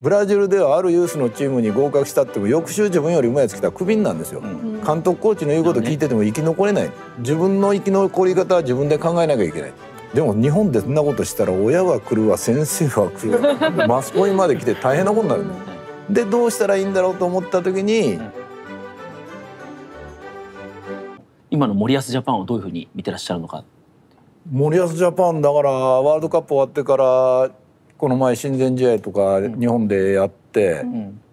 ブラジルではあるユースのチームに合格したっても翌週自分よりうまいやつ来たらクビになんですよ、うん、監督コーチの言うこと聞いてても生き残れない自分の生き残り方は自分で考えなきゃいけないでも日本でそんなことしたら親は来るわ先生は来るわマスコミまで来て大変なことになるんでどうしたらいいんだろうと思った時に今の森保ジャパンをどういうふうに見てらっしゃるのか森保ジャパンだからワールドカップ終わってからこの前親善試合とか日本でやって、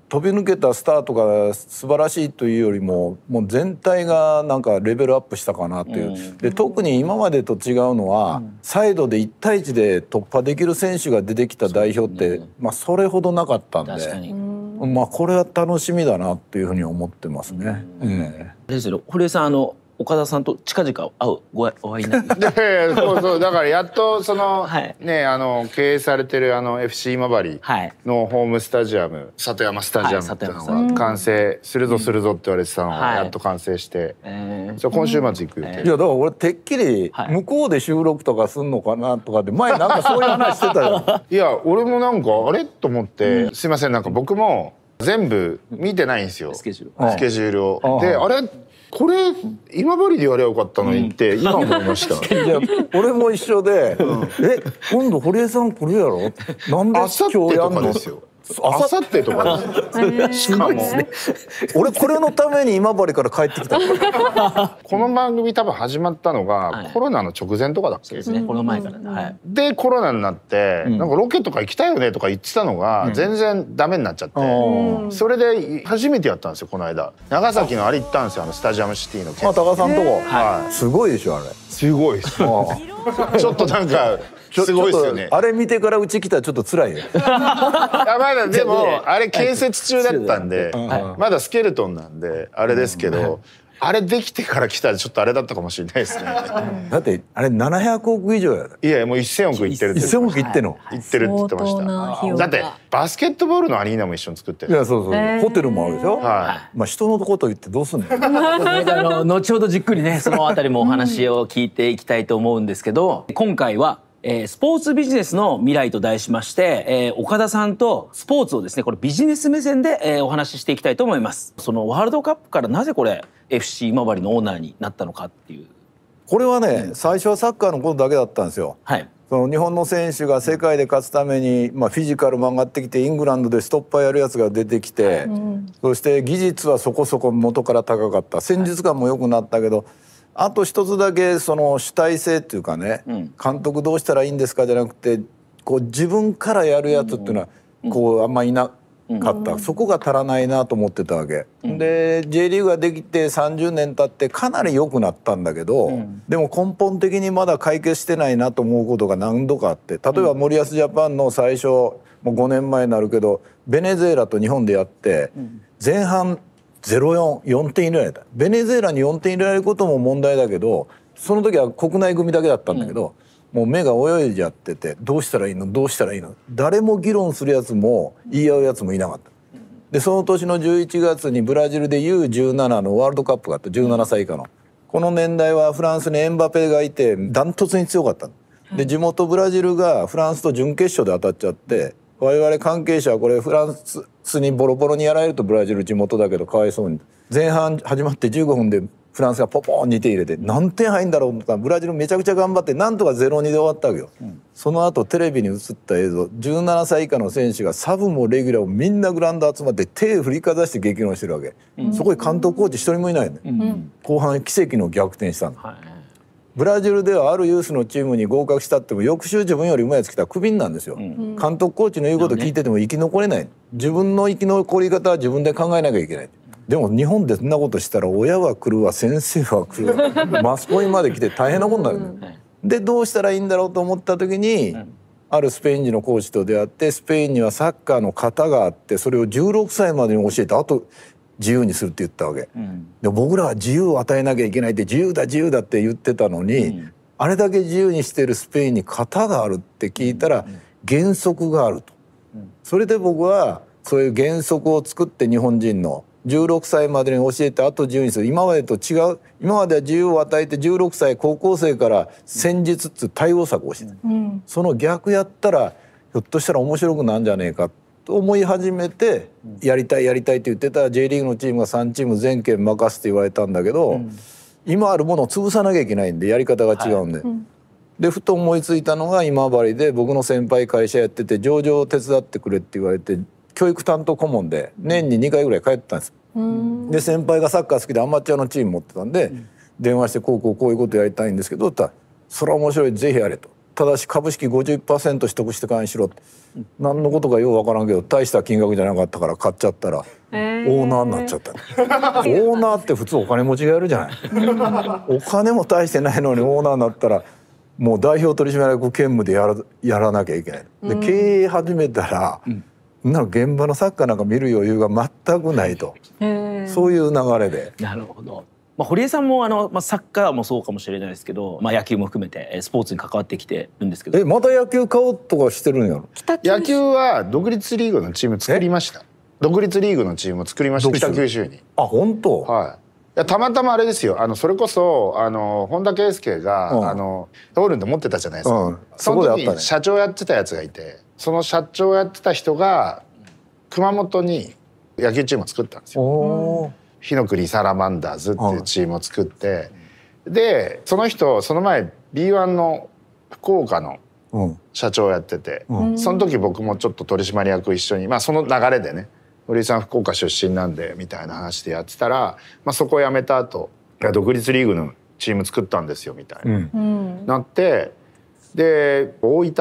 飛び抜けたスタートが素晴らしいというよりももう全体がなんかレベルアップしたかなという、うん、で特に今までと違うのは、うん、サイドで1対1で突破できる選手が出てきた代表って、まあ、それほどなかったんで、まあ、これは楽しみだなというふうに思ってますね。うん、うん、です堀江さんあの岡田さんと近々会うごお会いになる そうそうだからやっとその、はい、ねあの経営されてるあの FC 今治のホームスタジアム、はい、里山スタジアムっていうのが完成するぞするぞって言われてたのがやっと完成して、はい、じゃ今週末行く予定、えー、いやだから俺てっきり向こうで収録とかすんのかなとかで前なんかそういう話してたよ いや俺もなんかあれと思って、うん、すいませんなんか僕も全部見てないんですよスケジュールを。であれこれ今治でやりゃよかったのにって今思いました、いや俺も一緒で、え今度堀江さんこれやろなんで今日やんのですよあさってとかしかも、俺これのために今治から帰ってきた この番組多分始まったのが、コロナの直前とかだっけですねコロナ前から、でコロナになって、なんかロケとか行きたいよねとか言ってたのが、全然ダメになっちゃって、それで初めてやったんですよこの間長崎のあれ行ったんですよあのスタジアムシティのあ高さんとこ、はい、すごいでしょあれすごいです ちょっとなんかすごいですよねあれ見てからうち来たらちょっと辛いよまだでも あれ建設中だったんで、まだスケルトンなんであれですけど、あれできてから来たらちょっとあれだったかもしれないですね。だってあれ700億以上や。いやもう1000億いってるって。1000億いっての。いってるって言ってました。だってバスケットボールのアリーナも一緒に作ってる。いやそうそう。ホテルもあるでしょ。はい。まあ人のこと言ってどうすんの。後 ほどじっくりねそのあたりもお話を聞いていきたいと思うんですけど、今回はえー、スポーツビジネスの未来と題しまして、えー、岡田さんとスポーツをですね、これビジネス目線で、えー、お話ししていきたいと思います。そのワールドカップからなぜこれ FC 今治のオーナーになったのかっていう。これはね、うん、最初はサッカーのことだけだったんですよ。はい。その日本の選手が世界で勝つために、まあ、フィジカルも上がってきてイングランドでストッパーやるやつが出てきて、はい、そして技術はそこそこ元から高かった戦術眼も良くなったけど、はいあと一つだけその主体性っていうかね、うん、監督どうしたらいいんですかじゃなくてこう自分からやるやつっていうのはこうあんまいなかった、うん、そこが足らないなと思ってたわけ、うん、で J リーグができて30年経ってかなり良くなったんだけど、うん、でも根本的にまだ解決してないなと思うことが何度かあって例えば森保ジャパンの最初もう5年前になるけどベネズエラと日本でやって前半044点入れられたベネズエラに4点入れられることも問題だけどその時は国内組だけだったんだけど、うん、もう目が泳いじゃっててどうしたらいいのどうしたらいいの誰も議論するやつも言い合うやつもいなかった。でその年の11月にブラジルで U17 のワールドカップがあった17歳以下の、うん、この年代はフランスにエンバペがいてダントツに強かったで地元ブラジルがフランスと準決勝で当たっちゃって我々関係者はこれフランスにボロボロにやられるとブラジル地元だけどかわいそうに前半始まって15分でフランスがポポン2点入れて何点入るんだろうとかっブラジルめちゃくちゃ頑張ってなんとか0-2で終わったわけよ、うん、その後テレビに映った映像17歳以下の選手がサブもレギュラーもみんなグラウンド集まって手振りかざして激論してるわけ、うん、そこに監督コーチ一人もいないよね、うん、後半奇跡の逆転したの、ブラジルではあるユースのチームに合格したっても翌週自分よりうまいやつ来たらクビになんですよ、うん、監督コーチの言うこと聞いてても生き残れない自分の生き残り方は自分で考えなきゃいけないでも日本でそんなことしたら親は来るわ先生は来るわ マスコミまで来て大変なことになる、ね、でどうしたらいいんだろうと思った時に、あるスペイン人のコーチと出会ってスペインにはサッカーの型があってそれを16歳までに教えてあと自由にするって言ったわけ、うん、で僕らは自由を与えなきゃいけないって自由だ自由だって言ってたのに、うん、あれだけ自由にしてるスペインに型があるって聞いたら原則があると、うん、それで僕はそういう原則を作って日本人の16歳までに教えてあと自由にする今までと違う今までは自由を与えて16歳高校生から戦術っつ対応策をしてた、その逆やったらひょっとしたら面白くなんじゃねえかって思い始めてやりたいやりたいって言ってた J リーグのチームが3チーム全県任すって言われたんだけど、うん、今あるものを潰さなきゃいけないんでやり方が違うんで。はいうん、でふと思いついたのが今治で僕の先輩会社やってて上場を手伝ってくれって言われて教育担当顧問で年に2回ぐらい帰ってたんです。で先輩がサッカー好きでアマチュアのチーム持ってたんで、電話してこうこうこういうことやりたいんですけどって言ったら「それは面白いぜひやれ」と。ただし株式51%取得してからしろ、うん、何のことかよう分からんけど大した金額じゃなかったから買っちゃったら、えー、オーナーになっちゃったオーナーって普通お金持ちがやるじゃないお金も大してないのにオーナーになったらもう代表取締役兼務でやらやらなきゃいけない。で経営始めたら、うんな現場のサッカーなんか見る余裕が全くないと、そういう流れで。なるほどまあ、堀江さんもあの、まあ、サッカーもそうかもしれないですけど、まあ、野球も含めてスポーツに関わってきてるんですけどえまた野球買おうとかしてるんやろ野球は独立リーグのチーム作りました独立リーグのチームを作りました北九州にあ本当はいいやたまたまあれですよあのそれこそあの本田圭佑が、うん、あのオールンド持ってたじゃないですか、うん、そっ時ね、社長やってたやつがいてその社長やってた人が熊本に野球チームを作ったんですよ。火の国サラマンダーズっていうチームを作って、でその人その前 B1 の福岡の社長やってて、その時僕もちょっと取締役一緒に、まあ、その流れでね堀井さん福岡出身なんでみたいな話でやってたら、まあ、そこを辞めた後独立リーグのチーム作ったんですよみたいな、うん、なってで大分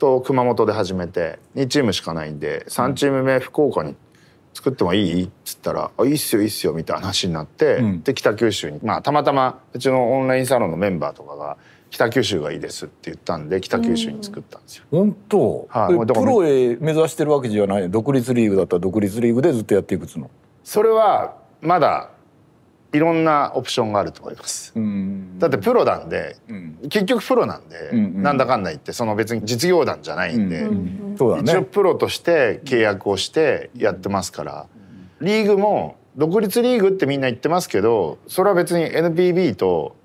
と熊本で始めて2チームしかないんで3チーム目福岡に作ってもいい?」っつったら「あいいっすよいいっすよ」みたいな話になって、うん、で北九州に、まあ、たまたまうちのオンラインサロンのメンバーとかが「北九州がいいです」って言ったんで北九州に作ったんですよ。本当、はい、プロへ目指してるわけじゃない独立リーグだったら独立リーグでずっとやっていくつのそれはまだいろんなオプションがあると思います。だってプロなんで、うん、結局プロなんで、うんうん、なんだかんだ言ってその別に実業団じゃないんで、うんうん、一応プロとして契約をしてやってますから、リーグも独立リーグってみんな言ってますけど、それは別に NPB と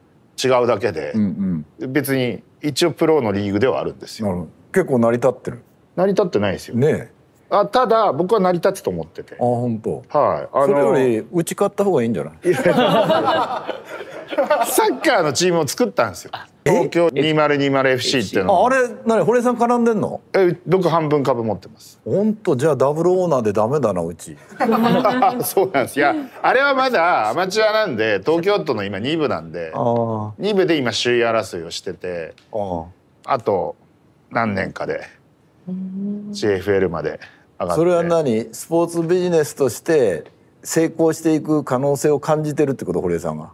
違うだけで、うんうん、別に一応プロのリーグではあるんですよ。結構成り立ってる。成り立ってないですよ。ね。あただ僕は成り立つと思っててあ本当はいあのそれよりうち買った方がいいんじゃないサッカーのチームを作ったんですよ東京 2020FC っていうのああれ何堀江さん絡んでんのえ僕半分株持ってます本当じゃあダブルオーナーでダメだなうち そうなんですいやあれはまだアマチュアなんで東京都の今2部なんで2部で今首位争いをしててあと何年かで JFL まで。上がってそれは何スポーツビジネスとして成功していく可能性を感じてるってこと堀江さんが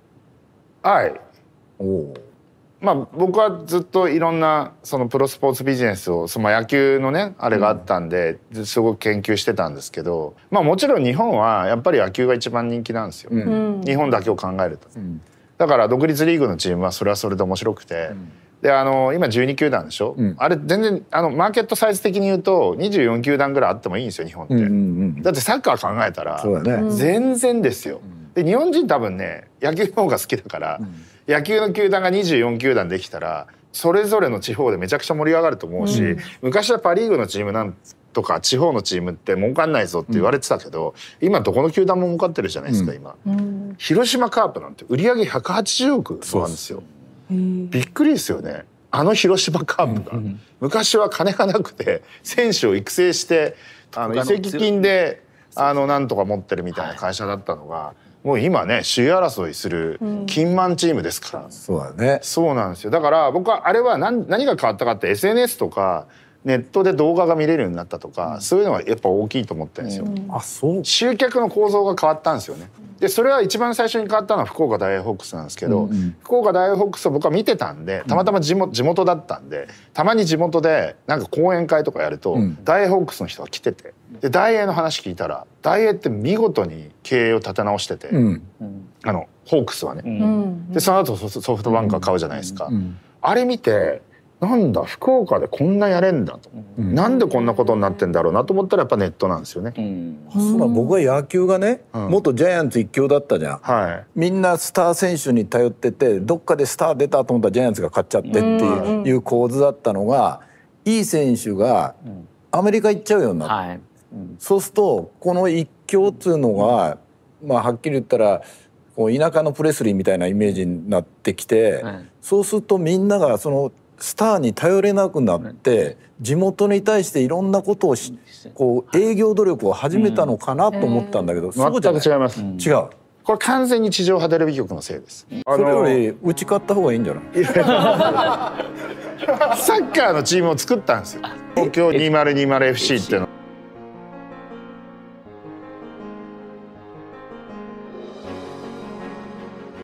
はいおおまあ僕はずっといろんなそのプロスポーツビジネスをその野球のねあれがあったんで、すごく研究してたんですけどまあもちろん日本はやっぱり野球が一番人気なんですよ、うん、日本だけを考えると、うん、だから独立リーグのチームはそれはそれで面白くて、であの今12球団でしょ、うん、あれ全然あのマーケットサイズ的に言うと24球団ぐらいあってもいいんですよ日本って、うんうんうん、だってサッカー考えたら、ね、全然ですよ、で日本人多分ね野球の方が好きだから、うん、野球の球団が24球団できたらそれぞれの地方でめちゃくちゃ盛り上がると思うし、うん、昔はパ・リーグのチームなんとか地方のチームって儲かんないぞって言われてたけど、うん、今どこの球団も儲かってるじゃないですか、今、広島カープなんて売り上げ180億なんですよびっくりですよねあの広島カープが、うんうん、昔は金がなくて選手を育成してあの移籍金であのなんとか持ってるみたいな会社だったのが、もう今ね首位争いする金満チームですから、うん、そうだねそうなんですよだから僕はあれは何何が変わったかって SNS とかネットで動画が見れるようになったとか、そういうのはやっぱ大きいと思ってるんですよ、うん、あそう集客の構造が変わったんですよね、でそれは一番最初に変わったのは福岡大ホークスなんですけど、うんうん、福岡大ホークスを僕は見てたんでたまたま地元だったんでたまに地元でなんか講演会とかやると、うん、大ホークスの人が来ててで大ーの話聞いたら大ーって見事に経営を立て直してて、うん、あのホークスはね、うん、でその後ソフトバンクは買うじゃないですか。あれ見てなんだ福岡でこんなやれんだと、うん、なんでこんなことになってんだろうなと思ったらやっぱネットなんですよね、うん、そ僕は野球がね、うん、元ジャイアンツ一強だったじゃん、はい、みんなスター選手に頼っててどっかでスター出たと思ったらジャイアンツが勝っちゃってっていう構図だったのがいい選手がアメリカ行っちゃうようになった、はい、そうするとこの一強っていうのが、まあはっきり言ったらこう田舎のプレスリーみたいなイメージになってきて、そうするとみんながそのスターに頼れなくなって地元に対していろんなことをこう営業努力を始めたのかなと思ったんだけど、うん、そう違います、違うこれ完全に地上波テレビ局のせいです、あのそれより打ち勝った方がいいんじゃないサッカーのチームを作ったんですよ東京 2020FC っていうの